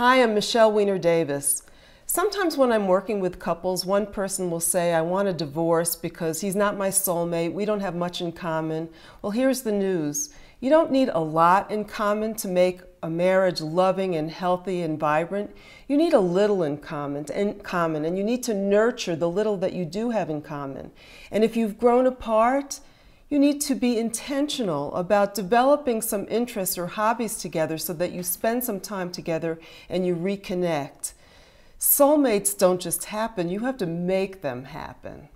Hi, I'm Michelle Weiner Davis. Sometimes when I'm working with couples, one person will say, I want a divorce because he's not my soulmate, we don't have much in common. Well, here's the news you don't need a lot in common to make a marriage loving and healthy and vibrant. You need a little in common, in common, and you need to nurture the little that you do have in common. And if you've grown apart, you need to be intentional about developing some interests or hobbies together so that you spend some time together and you reconnect. Soulmates don't just happen, you have to make them happen.